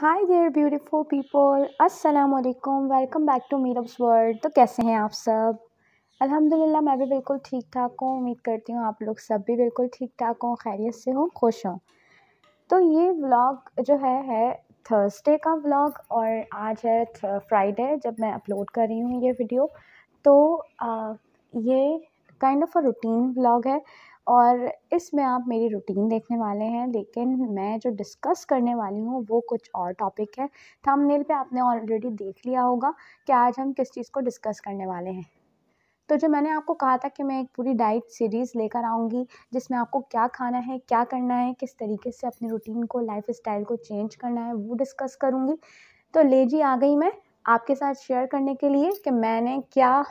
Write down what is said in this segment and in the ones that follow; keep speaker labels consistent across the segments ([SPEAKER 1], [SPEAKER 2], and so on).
[SPEAKER 1] hi there beautiful people अस्सलाम वालेकुम welcome back to Meerab's world तो कैसे हैं आप सब अल्हम्दुलिल्लाह मैं भी बिल्कुल ठीक ठाक हूँ उम्मीद करती हूँ आप लोग सब भी बिल्कुल ठीक ठाक हों खैरियत से हों खुश हों तो ये व्लॉग जो है है थर्सडे का व्लॉग और आज है फ्राइडे जब मैं अपलोड कर रही हूँ ये वीडियो तो आ, ये kind of a routine vlog है और इसमें आप मेरी रूटीन देखने वाले हैं लेकिन मैं जो डिस्कस करने वाली हूँ वो कुछ और टॉपिक है थंबनेल पे आपने ऑलरेडी देख लिया होगा कि आज हम किस चीज़ को डिस्कस करने वाले हैं तो जो मैंने आपको कहा था कि मैं एक पूरी डाइट सीरीज़ लेकर आऊँगी जिसमें आपको क्या खाना है क्या करना है किस तरीके से अपने रूटीन को लाइफ स्टाइल को चेंज करना है वो डिस्कस करूँगी तो ले जी आ गई मैं आपके साथ शेयर करने के लिए कि मैंने क्या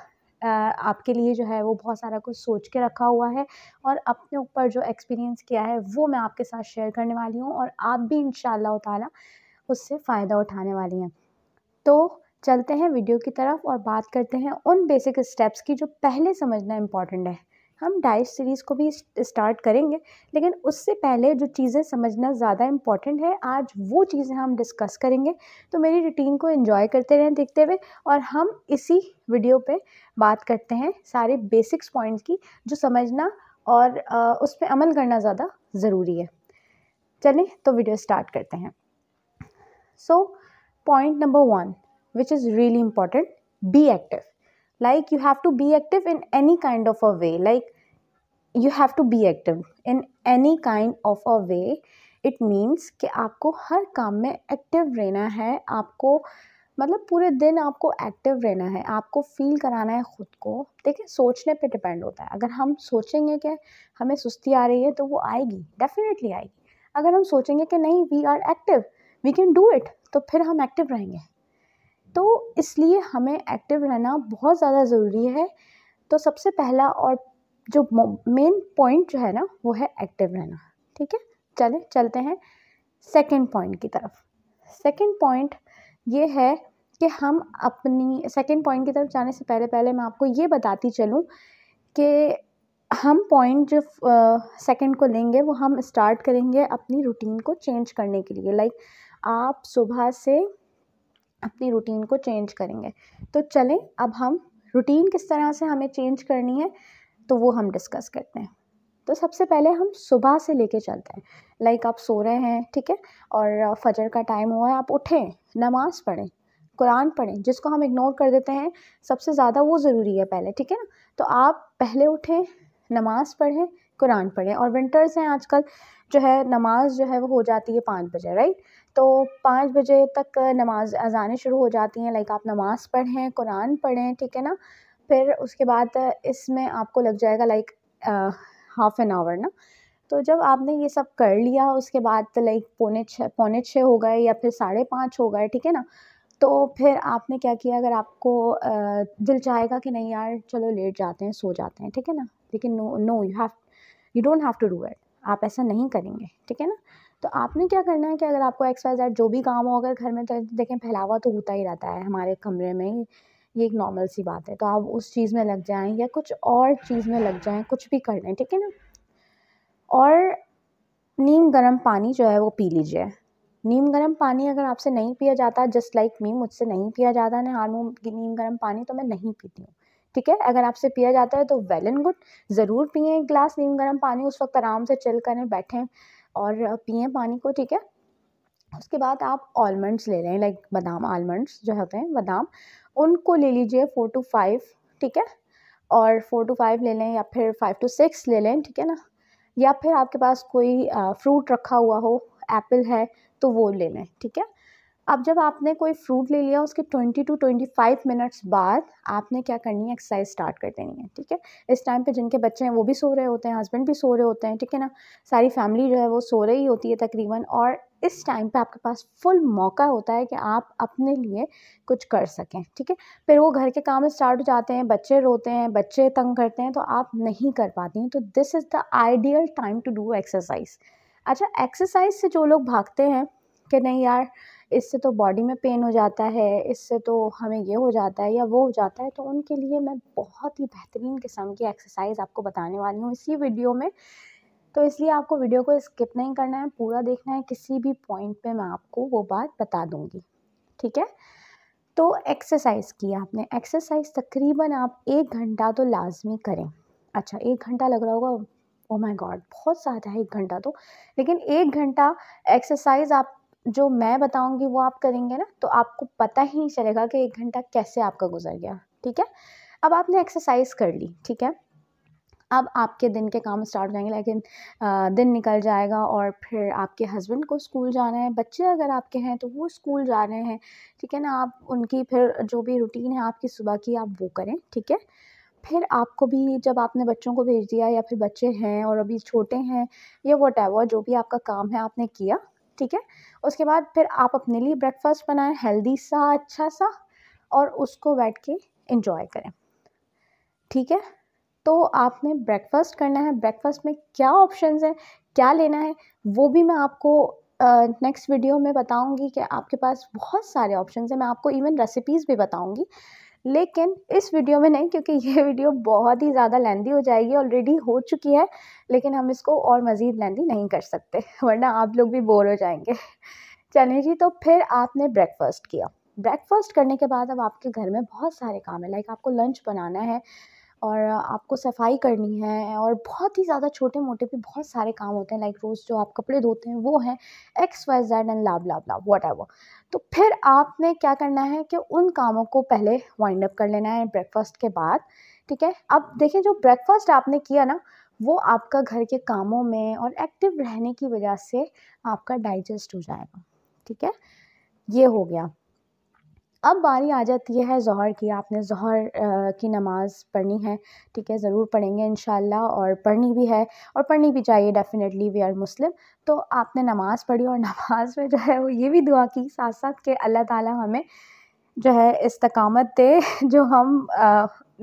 [SPEAKER 1] आपके लिए जो है वो बहुत सारा कुछ सोच के रखा हुआ है और अपने ऊपर जो एक्सपीरियंस किया है वो मैं आपके साथ शेयर करने वाली हूँ और आप भी इन ताला उससे फ़ायदा उठाने वाली हैं तो चलते हैं वीडियो की तरफ और बात करते हैं उन बेसिक स्टेप्स की जो पहले समझना इम्पॉर्टेंट है हम डाइट सीरीज़ को भी स्टार्ट करेंगे लेकिन उससे पहले जो चीज़ें समझना ज़्यादा इम्पॉर्टेंट है आज वो चीज़ें हम डिस्कस करेंगे तो मेरी रूटीन को इन्जॉय करते रहें देखते हुए और हम इसी वीडियो पे बात करते हैं सारे बेसिक्स पॉइंट्स की जो समझना और उस पर अमल करना ज़्यादा ज़रूरी है चलें तो वीडियो स्टार्ट करते हैं so point number one which is really important be active like you have to be active in any kind of a way like you have to be active in any kind of a way it means कि आपको हर काम में active रहना है आपको मतलब पूरे दिन आपको एक्टिव रहना है आपको फील कराना है ख़ुद को देखिए सोचने पे डिपेंड होता है अगर हम सोचेंगे कि हमें सुस्ती आ रही है तो वो आएगी डेफिनेटली आएगी अगर हम सोचेंगे कि नहीं we are active we can do it तो फिर हम एक्टिव रहेंगे तो इसलिए हमें एक्टिव रहना बहुत ज़्यादा ज़रूरी है तो सबसे पहला और जो मेन पॉइंट जो है ना वो है एक्टिव रहना ठीक है चलें चलते हैं सेकंड पॉइंट की तरफ सेकंड पॉइंट ये है कि हम अपनी सेकंड पॉइंट की तरफ जाने से पहले पहले मैं आपको ये बताती चलूँ कि हम पॉइंट जो सेकंड को लेंगे वो हम स्टार्ट करेंगे अपनी रूटीन को चेंज करने के लिए लाइक like, आप सुबह से अपनी रूटीन को चेंज करेंगे तो चलें अब हम रूटीन किस तरह से हमें चेंज करनी है तो वो हम डिस्कस करते हैं तो सबसे पहले हम सुबह से लेके चलते हैं लाइक आप सो रहे हैं ठीक है और फजर का टाइम हुआ है आप उठें नमाज़ पढ़ें कुरान पढ़ें जिसको हम इग्नोर कर देते हैं सबसे ज़्यादा वो ज़रूरी है पहले ठीक है ना तो आप पहले उठें नमाज़ पढ़ें कुरान पढ़ें और विंटर्स हैं आजकल जो है नमाज़ जो है वो हो जाती है पाँच बजे राइट तो पाँच बजे तक नमाज़ अज़ानें शुरू हो जाती हैं लाइक आप नमाज़ पढ़ें कुरान पढ़ें ठीक है ना फिर उसके बाद इसमें आपको लग जाएगा लाइक हाफ़ एन आवर ना तो जब आपने ये सब कर लिया उसके बाद लाइक पौने छः पौने छः हो गए या फिर साढ़े पाँच हो गए ठीक है ना तो फिर आपने क्या किया अगर आपको आ, दिल चाहेगा कि नहीं यार चलो लेट जाते हैं सो जाते हैं ठीक है ना लेकिन no no you have you don't have to do it आप ऐसा नहीं करेंगे ठीक है ना तो आपने क्या करना है कि अगर आपको एक्स वाई जेड जो भी काम हो अगर घर में तो देखें फैलावा तो होता ही रहता है हमारे कमरे में ये एक नॉर्मल सी बात है तो आप उस चीज़ में लग जाएं या कुछ और चीज़ में लग जाएं कुछ भी कर लें ठीक है ना और नीम गर्म पानी जो है वो पी लीजिए नीम गर्म पानी अगर आपसे नहीं पिया जाता जस्ट लाइक मी मुझसे नहीं पिया जाता ना हार नीम गर्म पानी तो मैं नहीं पीती हूँ ठीक है अगर आपसे पिया जाता है तो वेल एंड गुड ज़रूर पिए एक ग्लास नीम गर्म पानी उस वक्त आराम से चिल करें बैठें और पिए पानी को ठीक है उसके बाद आप आलमंड्स ले लें लाइक बादाम आलमंड्स जो होते हैं बादाम उनको ले लीजिए फ़ोर टू फाइव ठीक है और फ़ोर टू फाइव ले लें या फिर फाइव टू सिक्स ले लें ठीक है ना या फिर आपके पास कोई फ्रूट रखा हुआ हो एप्पल है तो वो ले लें ठीक है अब जब आपने कोई फ्रूट ले लिया उसके 20 टू 25 मिनट्स बाद आपने क्या करनी है एक्सरसाइज स्टार्ट कर देनी है ठीक है इस टाइम पे जिनके बच्चे हैं वो भी सो रहे होते हैं हस्बैंड भी सो रहे होते हैं ठीक है ना सारी फैमिली जो है वो सो रही होती है तकरीबन और इस टाइम पे आपके पास फुल मौका होता है कि आप अपने लिए कुछ कर सकें ठीक है फिर वो घर के काम स्टार्ट हो जाते हैं बच्चे रोते हैं बच्चे तंग करते हैं तो आप नहीं कर पाती हैं तो this is the ideal time to do exercise अच्छा एक्सरसाइज से जो लोग भागते हैं कि नहीं यार इससे तो बॉडी में पेन हो जाता है इससे तो हमें ये हो जाता है या वो हो जाता है तो उनके लिए मैं बहुत ही बेहतरीन किस्म की एक्सरसाइज़ आपको बताने वाली हूँ इसी वीडियो में तो इसलिए आपको वीडियो को स्किप नहीं करना है पूरा देखना है किसी भी पॉइंट पे मैं आपको वो बात बता दूँगी ठीक है तो एक्सरसाइज की आपने एक्सरसाइज तकरीबन आप एक घंटा तो लाजमी करें अच्छा एक घंटा लग रहा होगा ओ माय गॉड बहुत ज़्यादा है एक घंटा तो लेकिन एक घंटा एक्सरसाइज आप जो मैं बताऊंगी वो आप करेंगे ना तो आपको पता ही नहीं चलेगा कि एक घंटा कैसे आपका गुजर गया ठीक है अब आपने एक्सरसाइज कर ली ठीक है अब आपके दिन के काम स्टार्ट हो जाएंगे लेकिन दिन निकल जाएगा और फिर आपके हस्बैंड को स्कूल जाना है बच्चे अगर आपके हैं तो वो स्कूल जा रहे हैं ठीक है ना आप उनकी फिर जो भी रूटीन है आपकी सुबह की आप वो करें ठीक है फिर आपको भी जब आपने बच्चों को भेज दिया या फिर बच्चे हैं और अभी छोटे हैं या वट जो भी आपका काम है आपने किया ठीक है उसके बाद फिर आप अपने लिए ब्रेकफास्ट बनाएं हेल्दी सा अच्छा सा और उसको बैठ के इन्जॉय करें ठीक है तो आपने ब्रेकफास्ट करना है ब्रेकफास्ट में क्या ऑप्शंस हैं क्या लेना है वो भी मैं आपको नेक्स्ट uh, वीडियो में बताऊंगी कि आपके पास बहुत सारे ऑप्शंस हैं मैं आपको इवन रेसिपीज़ भी बताऊंगी लेकिन इस वीडियो में नहीं क्योंकि ये वीडियो बहुत ही ज़्यादा लेंदी हो जाएगी ऑलरेडी हो चुकी है लेकिन हम इसको और मज़ीद लेंदी नहीं कर सकते वरना आप लोग भी बोर हो जाएंगे चलिए जी तो फिर आपने ब्रेकफास्ट किया ब्रेकफास्ट करने के बाद अब आपके घर में बहुत सारे काम हैं लाइक आपको लंच बनाना है और आपको सफाई करनी है और बहुत ही ज़्यादा छोटे मोटे भी बहुत सारे काम होते हैं लाइक रोज़ जो आप कपड़े धोते हैं वो हैं एक्स वाई जेड एंड लाभ लाभ लाभ वट एवर तो फिर आपने क्या करना है कि उन कामों को पहले वाइंड अप कर लेना है ब्रेकफास्ट के बाद ठीक है अब देखें जो ब्रेकफास्ट आपने किया ना वो आपका घर के कामों में और एक्टिव रहने की वजह से आपका डाइजेस्ट हो जाएगा ठीक है ये हो गया अब बारी आ जाती है ज़ोहर की आपने ज़ोहर की नमाज़ पढ़नी है ठीक है ज़रूर पढ़ेंगे इन और पढ़नी भी है और पढ़नी भी चाहिए डेफ़िनेटली वी आर मुस्लिम तो आपने नमाज़ पढ़ी और नमाज़ में जो है वो ये भी दुआ की साथ साथ के अल्लाह ताला हमें जो है इस्तकामत दे जो हम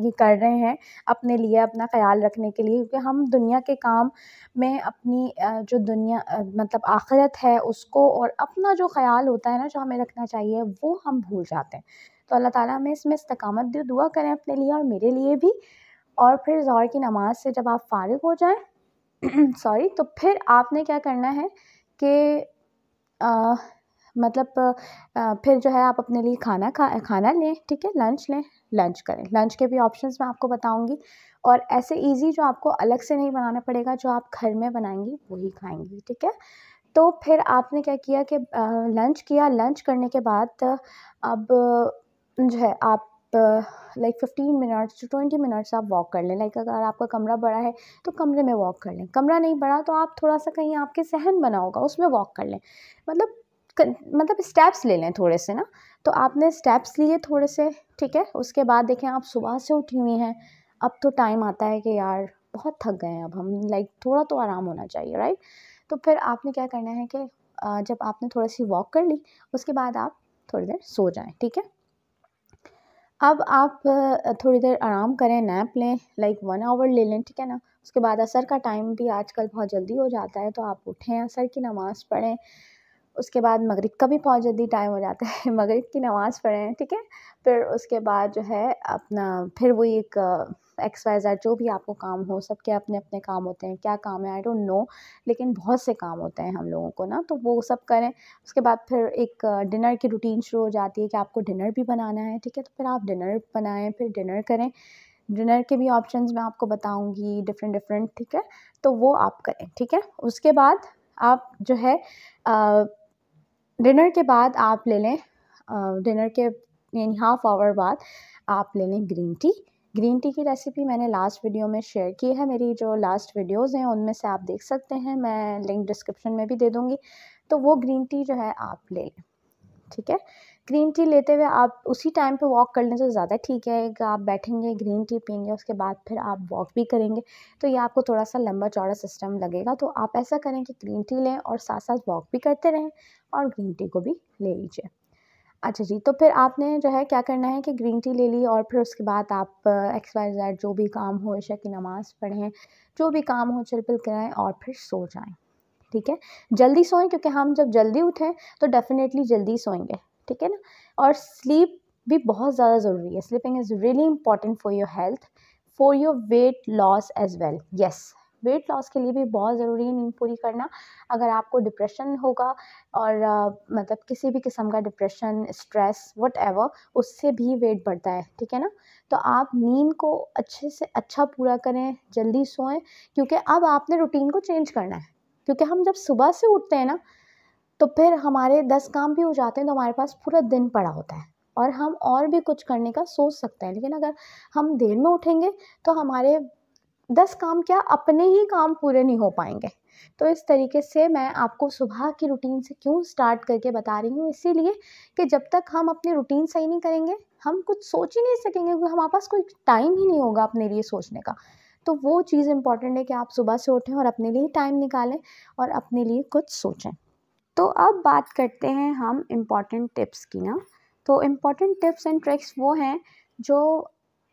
[SPEAKER 1] ये कर रहे हैं अपने लिए अपना ख्याल रखने के लिए क्योंकि हम दुनिया के काम में अपनी जो दुनिया मतलब आखिरत है उसको और अपना जो ख्याल होता है ना जो हमें रखना चाहिए वो हम भूल जाते हैं तो अल्लाह ताला हमें इसमें इस्तकामत दे दुआ करें अपने लिए और मेरे लिए भी और फिर ज़ोर की नमाज़ से जब आप फारिग हो जाए सॉरी तो फिर आपने क्या करना है कि मतलब फिर जो है आप अपने लिए खाना खा खाना लें ठीक है लंच लें लंच करें लंच के भी ऑप्शंस मैं आपको बताऊंगी और ऐसे इजी जो आपको अलग से नहीं बनाना पड़ेगा जो आप घर में बनाएंगी वही खाएंगी ठीक है तो फिर आपने क्या किया कि लंच किया लंच करने के बाद अब जो है आप like fifteen minutes to twenty minutes आप वॉक कर लें लाइक अगर आपका कमरा बड़ा है तो कमरे में वॉक कर लें कमरा नहीं बड़ा तो आप थोड़ा सा कहीं आपके सहन बना होगा उसमें वॉक कर लें मतलब मतलब स्टेप्स ले लें थोड़े से ना तो आपने स्टेप्स लिए थोड़े से ठीक है उसके बाद देखें आप सुबह से उठी हुई हैं अब तो टाइम आता है कि यार बहुत थक गए हैं अब हम लाइक थोड़ा तो आराम होना चाहिए राइट तो फिर आपने क्या करना है कि जब आपने थोड़ी सी वॉक कर ली उसके बाद आप थोड़ी देर सो जाएं ठीक है अब आप थोड़ी देर आराम करें नैप लें लाइक वन आवर ले लें ठीक है ना उसके बाद असर का टाइम भी आजकल बहुत जल्दी हो जाता है तो आप उठें असर की नमाज़ पढ़ें उसके बाद मगरिब का भी बहुत जल्दी टाइम हो जाता है मगरिब की नमाज़ पढ़ें ठीक है फिर उसके बाद जो है अपना फिर वही एक एक्स वाई जेड जो भी आपको काम हो सब के अपने अपने काम होते हैं क्या काम है आई डोंट नो लेकिन बहुत से काम होते हैं हम लोगों को ना तो वो सब करें उसके बाद फिर एक डिनर uh, की रूटीन शुरू हो जाती है कि आपको डिनर भी बनाना है ठीक है तो फिर आप डिनर बनाएं फिर डिनर करें डिनर के भी ऑप्शंस मैं आपको बताऊंगी डिफरेंट डिफरेंट ठीक है तो वो आप करें ठीक है उसके बाद आप जो है आ, uh, डिनर के बाद आप ले लें डिनर के यानी हाफ आवर बाद आप ले लें ग्रीन टी ग्रीन टी की रेसिपी मैंने लास्ट वीडियो में शेयर की है मेरी जो लास्ट वीडियोस हैं उनमें से आप देख सकते हैं मैं लिंक डिस्क्रिप्शन में भी दे दूँगी तो वो ग्रीन टी जो है आप ले लें ठीक है ग्रीन टी लेते हुए आप उसी टाइम पे वॉक करने से ज़्यादा ठीक रहेगा आप बैठेंगे ग्रीन टी पियेंगे उसके बाद फिर आप वॉक भी करेंगे तो ये आपको थोड़ा सा लंबा चौड़ा सिस्टम लगेगा तो आप ऐसा करें कि ग्रीन टी लें और साथ साथ वॉक भी करते रहें और ग्रीन टी को भी ले लीजिए अच्छा जी तो फिर आपने जो है क्या करना है कि ग्रीन टी ले ली और फिर उसके बाद आप एक्स वाई जेड जो भी काम हो ऐशा की नमाज़ पढ़ें जो भी काम हो चल पिल कराएँ और फिर सो जाएँ ठीक है जल्दी सोएं क्योंकि हम जब जल्दी उठें तो डेफ़िनेटली जल्दी सोएंगे ठीक है ना और स्लीप भी बहुत ज़्यादा ज़रूरी है sleeping is really important for your health for your weight loss as well yes weight loss के लिए भी बहुत ज़रूरी है नींद पूरी करना अगर आपको डिप्रेशन होगा और uh, मतलब किसी भी किस्म का डिप्रेशन स्ट्रेस वट उससे भी वेट बढ़ता है ठीक है ना तो आप नींद को अच्छे से अच्छा पूरा करें जल्दी सोएं क्योंकि अब आपने रूटीन को चेंज करना है क्योंकि हम जब सुबह से उठते हैं ना तो फिर हमारे दस काम भी हो जाते हैं तो हमारे पास पूरा दिन पड़ा होता है और हम और भी कुछ करने का सोच सकते हैं लेकिन अगर हम देर में उठेंगे तो हमारे दस काम क्या अपने ही काम पूरे नहीं हो पाएंगे तो इस तरीके से मैं आपको सुबह की रूटीन से क्यों स्टार्ट करके बता रही हूँ इसीलिए कि जब तक हम अपनी रूटीन सही नहीं करेंगे हम कुछ सोच ही नहीं सकेंगे क्योंकि हमारे पास कोई टाइम ही नहीं होगा अपने लिए सोचने का तो वो चीज़ इम्पॉर्टेंट है कि आप सुबह से उठें और अपने लिए टाइम निकालें और अपने लिए कुछ सोचें तो अब बात करते हैं हम इम्पॉर्टेंट टिप्स की ना तो इम्पॉर्टेंट टिप्स एंड ट्रिक्स वो हैं जो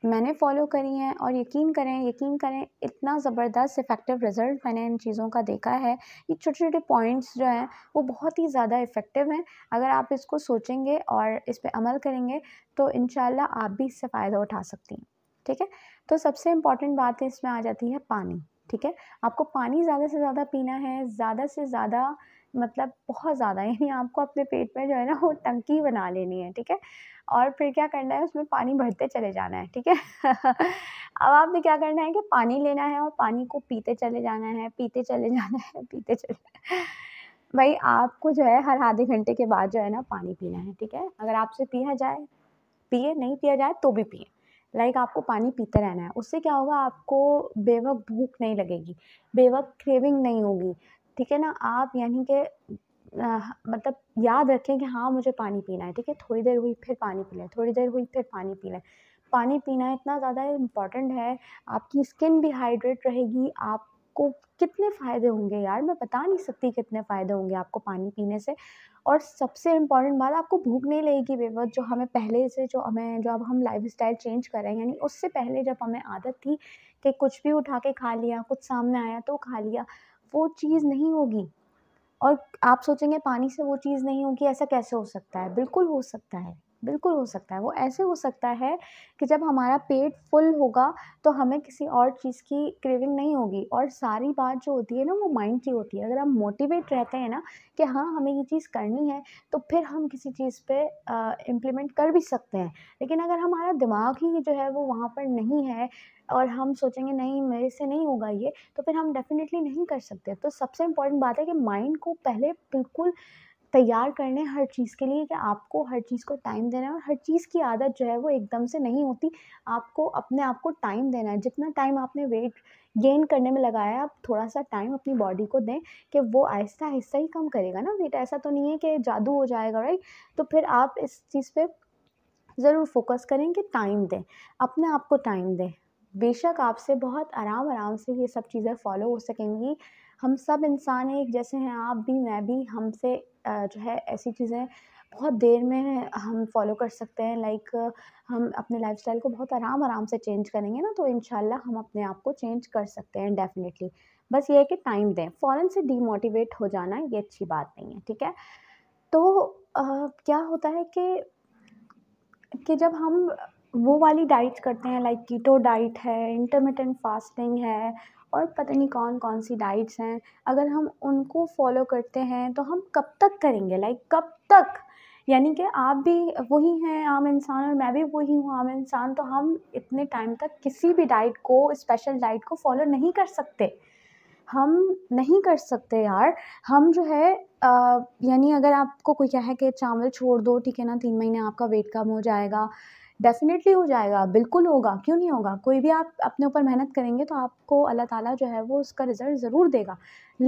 [SPEAKER 1] मैंने फॉलो करी हैं और यकीन करें यकीन करें इतना ज़बरदस्त इफ़ेक्टिव रिज़ल्ट मैंने इन चीज़ों का देखा है ये छोटे छोटे पॉइंट्स जो हैं वो बहुत ही ज़्यादा इफ़ेक्टिव हैं अगर आप इसको सोचेंगे और इस पर अमल करेंगे तो इन आप भी इससे फ़ायदा उठा सकती हैं ठीक है तो सबसे इम्पॉर्टेंट बात इसमें आ जाती है पानी ठीक है आपको पानी ज़्यादा से ज़्यादा पीना है ज़्यादा से ज़्यादा मतलब बहुत ज़्यादा यानी आपको अपने पेट में जो है ना वो टंकी बना लेनी है ठीक है और फिर क्या करना है उसमें पानी भरते चले जाना है ठीक है अब आपने क्या करना है कि पानी लेना है और पानी को पीते चले जाना है पीते चले जाना है पीते चले भाई आपको जो है हर आधे घंटे के बाद जो है ना पानी पीना है ठीक है अगर आपसे पिया जाए पिए नहीं पिया जाए तो भी पिए लाइक आपको पानी पीते रहना है उससे क्या होगा आपको बेवक भूख नहीं लगेगी बेवक क्रेविंग नहीं होगी ठीक है ना आप यानी कि मतलब याद रखें कि हाँ मुझे पानी पीना है ठीक है थोड़ी देर हुई फिर पानी पी लें थोड़ी देर हुई फिर पानी पी लें पानी पीना इतना ज़्यादा इम्पॉर्टेंट है आपकी स्किन भी हाइड्रेट रहेगी आपको कितने फ़ायदे होंगे यार मैं बता नहीं सकती कितने फ़ायदे होंगे आपको पानी पीने से और सबसे इम्पॉर्टेंट बात आपको भूख नहीं लगेगी बेवत जो हमें पहले से जो हमें जो अब हम लाइफ स्टाइल चेंज कर रहे हैं यानी उससे पहले जब हमें आदत थी कि कुछ भी उठा के खा लिया कुछ सामने आया तो खा लिया वो चीज़ नहीं होगी और आप सोचेंगे पानी से वो चीज़ नहीं होगी ऐसा कैसे हो सकता है बिल्कुल हो सकता है बिल्कुल हो सकता है वो ऐसे हो सकता है कि जब हमारा पेट फुल होगा तो हमें किसी और चीज़ की क्रेविंग नहीं होगी और सारी बात जो होती है ना वो माइंड की होती है अगर हम मोटिवेट रहते हैं ना कि हाँ हमें ये चीज़ करनी है तो फिर हम किसी चीज़ पे इम्प्लीमेंट कर भी सकते हैं लेकिन अगर हमारा दिमाग ही जो है वो वहाँ पर नहीं है और हम सोचेंगे नहीं मेरे से नहीं होगा ये तो फिर हम डेफिनेटली नहीं कर सकते तो सबसे इम्पॉर्टेंट बात है कि माइंड को पहले बिल्कुल तैयार करने हर चीज़ के लिए कि आपको हर चीज़ को टाइम देना है और हर चीज़ की आदत जो है वो एकदम से नहीं होती आपको अपने आप को टाइम देना है जितना टाइम आपने वेट गेन करने में लगाया आप थोड़ा सा टाइम अपनी बॉडी को दें कि वो आहिस्ता आहिस्ता ही कम करेगा ना वेट ऐसा तो नहीं है कि जादू हो जाएगा राइट तो फिर आप इस चीज़ पर ज़रूर फोकस करें कि टाइम दें अपने आप को टाइम दें बेशक आपसे बहुत आराम आराम से ये सब चीज़ें फॉलो हो सकेंगी हम सब इंसान एक जैसे हैं आप भी मैं भी हमसे जो है ऐसी चीज़ें बहुत देर में हम फॉलो कर सकते हैं लाइक हम अपने लाइफस्टाइल को बहुत आराम आराम से चेंज करेंगे ना तो इन हम अपने आप को चेंज कर सकते हैं डेफिनेटली बस ये है कि टाइम दें फ़ौरन से डीमोटिवेट हो जाना ये अच्छी बात नहीं है ठीक है तो आ, क्या होता है कि कि जब हम वो वाली डाइट करते हैं लाइक कीटो डाइट है इंटरमीडियंट फास्टिंग है और पता नहीं कौन कौन सी डाइट्स हैं अगर हम उनको फॉलो करते हैं तो हम कब तक करेंगे लाइक कब तक यानी कि आप भी वही हैं आम इंसान और मैं भी वही हूँ आम इंसान तो हम इतने टाइम तक किसी भी डाइट को स्पेशल डाइट को फॉलो नहीं कर सकते हम नहीं कर सकते यार हम जो है यानी अगर आपको कोई क्या है कि चावल छोड़ दो ठीक है ना तीन महीने आपका वेट कम हो जाएगा डेफ़िनेटली हो जाएगा बिल्कुल होगा क्यों नहीं होगा कोई भी आप अपने ऊपर मेहनत करेंगे तो आपको अल्लाह ताला जो है वो उसका रिज़ल्ट ज़रूर देगा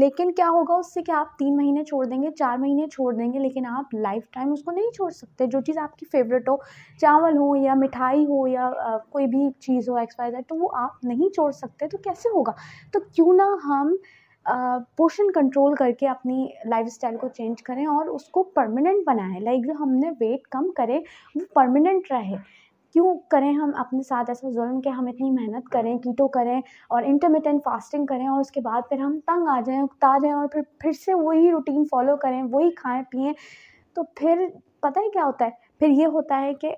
[SPEAKER 1] लेकिन क्या होगा उससे कि आप तीन महीने छोड़ देंगे चार महीने छोड़ देंगे लेकिन आप लाइफ टाइम उसको नहीं छोड़ सकते जो चीज़ आपकी फेवरेट हो चावल हो या मिठाई हो या कोई भी चीज़ हो एक्सपायर तो वो आप नहीं छोड़ सकते तो कैसे होगा तो क्यों ना हम पोर्शन कंट्रोल करके अपनी लाइफ स्टाइल को चेंज करें और उसको परमानेंट बनाएं लाइक जो हमने वेट कम करें वो परमानेंट रहे क्यों करें हम अपने साथ ऐसा जुल्म कि हम इतनी मेहनत करें कीटो करें और इंटरमीडियंट फास्टिंग करें और उसके बाद फिर हम तंग आ जाएं उकता जाएं और फिर फिर से वही रूटीन फॉलो करें वही खाएं पिएं तो फिर पता है क्या होता है फिर ये होता है कि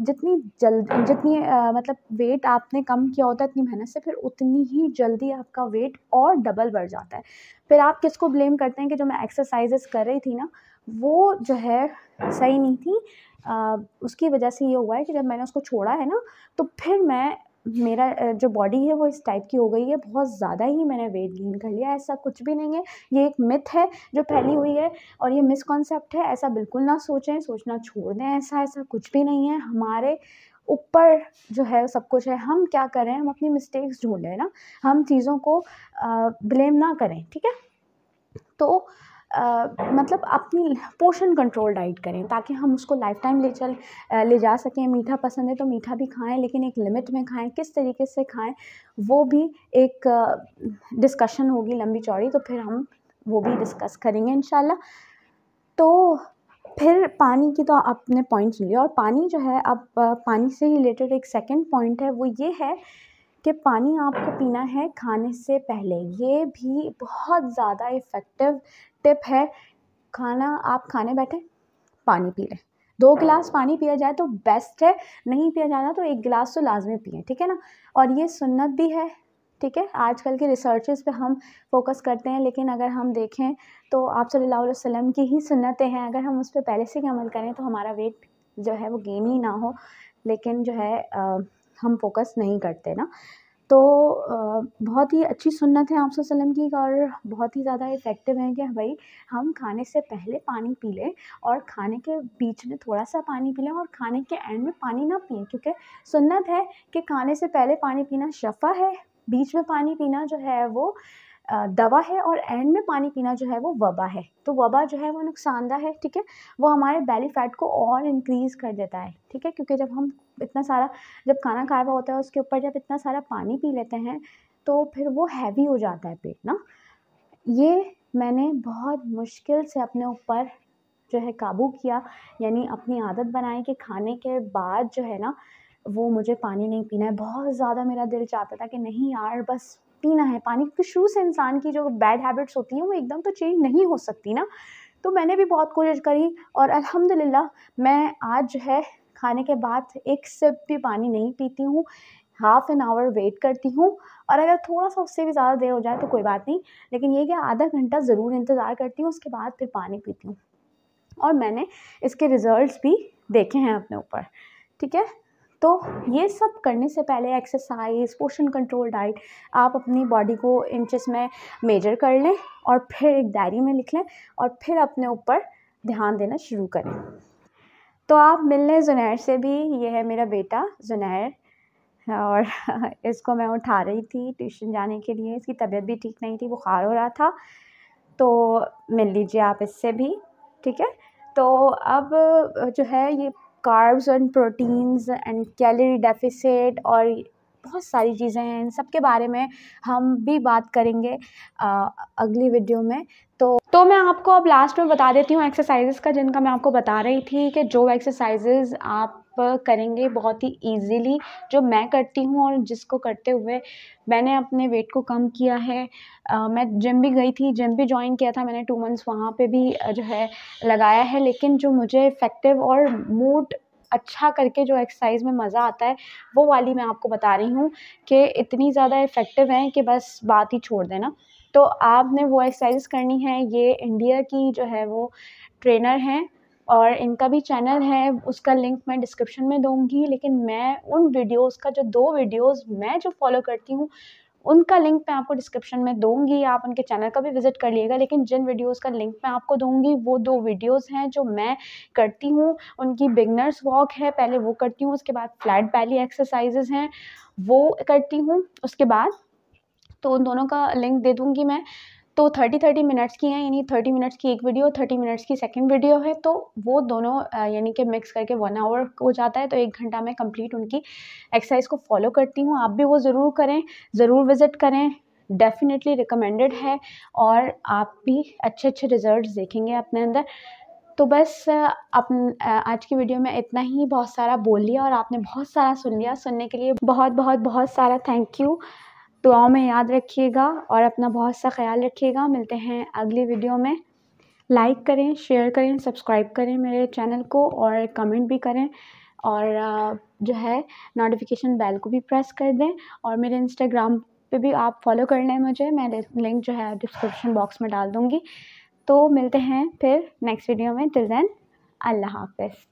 [SPEAKER 1] जितनी जल्द जितनी मतलब वेट आपने कम किया होता है इतनी मेहनत से फिर उतनी ही जल्दी आपका वेट और डबल बढ़ जाता है फिर आप किसको ब्लेम करते हैं कि जो मैं एक्सरसाइजेस कर रही थी ना वो जो है सही नहीं थी आ, उसकी वजह से ये हुआ है कि जब मैंने उसको छोड़ा है ना तो फिर मैं मेरा जो बॉडी है वो इस टाइप की हो गई है बहुत ज़्यादा ही मैंने वेट गेन कर लिया ऐसा कुछ भी नहीं है ये एक मिथ है जो फैली हुई है और ये मिसकॉन्सेप्ट है ऐसा बिल्कुल ना सोचें सोचना छोड़ दें ऐसा ऐसा कुछ भी नहीं है हमारे ऊपर जो है सब कुछ है हम क्या करें हम अपनी मिस्टेक्स ढूंढें ना हम चीज़ों को ब्लेम ना करें ठीक है तो आ, मतलब अपनी पोषण कंट्रोल डाइट करें ताकि हम उसको लाइफ टाइम ले चल ले जा सकें मीठा पसंद है तो मीठा भी खाएं लेकिन एक लिमिट में खाएं किस तरीके से खाएं वो भी एक डिस्कशन होगी लंबी चौड़ी तो फिर हम वो भी डिस्कस करेंगे इन तो फिर पानी की तो आपने पॉइंट लिया और पानी जो है अब पानी से रिलेटेड एक सेकेंड पॉइंट है वो ये है कि पानी आपको पीना है खाने से पहले ये भी बहुत ज़्यादा इफ़ेक्टिव टिप है खाना आप खाने बैठे पानी पी लें दो गिलास पानी पिया जाए तो बेस्ट है नहीं पिया जाना तो एक गिलास तो लाजमी पिए ठीक है ना और ये सुन्नत भी है ठीक है आजकल के रिसर्चेस पे हम फोकस करते हैं लेकिन अगर हम देखें तो आप सल्लल्लाहु अलैहि वसल्लम की ही सुन्नतें हैं अगर हम उस पर पहले से ही अमल करें तो हमारा वेट जो है वो गेन ही ना हो लेकिन जो है हम फोकस नहीं करते ना तो बहुत ही अच्छी सुन्नत है आप वसल्लम की और बहुत ही ज़्यादा इफ़ेक्टिव है कि हाँ भाई हम खाने से पहले पानी पी लें और खाने के बीच में थोड़ा सा पानी पी लें और खाने के एंड में पानी ना पिए क्योंकि सुन्नत है कि खाने से पहले पानी पीना शफा है बीच में पानी पीना जो है वो दवा है और एंड में पानी पीना जो है वो वबा है तो वबा जो है वो नुकसानदा है ठीक है वो हमारे बैली फैट को और इनक्रीज़ कर देता है ठीक है क्योंकि जब हम इतना सारा जब खाना खाया हुआ होता है उसके ऊपर जब इतना सारा पानी पी लेते हैं तो फिर वो हैवी हो जाता है पेट ना ये मैंने बहुत मुश्किल से अपने ऊपर जो है काबू किया यानी अपनी आदत बनाई कि खाने के बाद जो है ना वो मुझे पानी नहीं पीना है बहुत ज़्यादा मेरा दिल चाहता था कि नहीं यार बस पीना है पानी क्योंकि शुरू से इंसान की जो बैड हैबिट्स होती हैं वो एकदम तो चेंज नहीं हो सकती ना तो मैंने भी बहुत कोशिश करी और अल्हम्दुलिल्लाह मैं आज जो है खाने के बाद एक सिप भी पानी नहीं पीती हूँ हाफ़ एन आवर वेट करती हूँ और अगर थोड़ा सा उससे भी ज़्यादा देर हो जाए तो कोई बात नहीं लेकिन ये कि आधा घंटा ज़रूर इंतज़ार करती हूँ उसके बाद फिर पानी पीती हूँ और मैंने इसके रिज़ल्ट भी देखे हैं अपने ऊपर ठीक है तो ये सब करने से पहले एक्सरसाइज पोषण कंट्रोल डाइट आप अपनी बॉडी को इंचेस में मेजर कर लें और फिर एक डायरी में लिख लें और फिर अपने ऊपर ध्यान देना शुरू करें तो आप मिल लें जुनैर से भी ये है मेरा बेटा जुनैर और इसको मैं उठा रही थी ट्यूशन जाने के लिए इसकी तबीयत भी ठीक नहीं थी बुखार हो रहा था तो मिल लीजिए आप इससे भी ठीक है तो अब जो है ये carbs and proteins and calorie deficit और बहुत सारी चीज़ें हैं इन सब के बारे में हम भी बात करेंगे आ, अगली वीडियो में तो तो मैं आपको अब लास्ट में बता देती हूँ एक्सरसाइजेस का जिनका मैं आपको बता रही थी कि जो एक्सरसाइजेस आप करेंगे बहुत ही इजीली जो मैं करती हूँ और जिसको करते हुए मैंने अपने वेट को कम किया है आ, मैं जिम भी गई थी जिम भी ज्वाइन किया था मैंने टू मंथ्स वहाँ पे भी जो है लगाया है लेकिन जो मुझे इफ़ेक्टिव और मूड अच्छा करके जो एक्सरसाइज में मज़ा आता है वो वाली मैं आपको बता रही हूँ कि इतनी ज़्यादा इफ़ेक्टिव हैं कि बस बात ही छोड़ देना तो आपने वो एक्सरसाइज करनी है ये इंडिया की जो है वो ट्रेनर हैं और इनका भी चैनल है उसका लिंक मैं डिस्क्रिप्शन में दूंगी लेकिन मैं उन वीडियोस का जो दो वीडियोस मैं जो फॉलो करती हूँ उनका लिंक मैं आपको डिस्क्रिप्शन में दूंगी आप उनके चैनल का भी विजिट कर लिएगा लेकिन जिन वीडियोस का लिंक मैं आपको दूंगी वो दो वीडियोस हैं जो मैं करती हूँ उनकी बिगनर्स वॉक है पहले वो करती हूँ उसके बाद फ्लैट पैली एक्सरसाइजेज हैं वो करती हूँ उसके बाद तो उन दोनों का लिंक दे दूँगी मैं तो थर्टी थर्टी मिनट्स की हैं यानी थर्टी मिनट्स की एक वीडियो थर्टी मिनट्स की सेकंड वीडियो है तो वो दोनों यानी कि मिक्स करके वन आवर हो जाता है तो एक घंटा मैं कंप्लीट उनकी एक्सरसाइज को फॉलो करती हूँ आप भी वो ज़रूर करें ज़रूर विज़िट करें डेफिनेटली रिकमेंडेड है और आप भी अच्छे अच्छे रिज़ल्ट देखेंगे अपने अंदर तो बस अपन आज की वीडियो में इतना ही बहुत सारा बोल लिया और आपने बहुत सारा सुन लिया सुनने के लिए बहुत बहुत बहुत सारा थैंक यू दुआओं में याद रखिएगा और अपना बहुत सा ख्याल रखिएगा मिलते हैं अगली वीडियो में लाइक करें शेयर करें सब्सक्राइब करें मेरे चैनल को और कमेंट भी करें और जो है नोटिफिकेशन बेल को भी प्रेस कर दें और मेरे इंस्टाग्राम पे भी आप फॉलो कर लें मुझे मैं लिंक जो है डिस्क्रिप्शन बॉक्स में डाल दूँगी तो मिलते हैं फिर नेक्स्ट वीडियो में टिल देन अल्लाह हाफिज़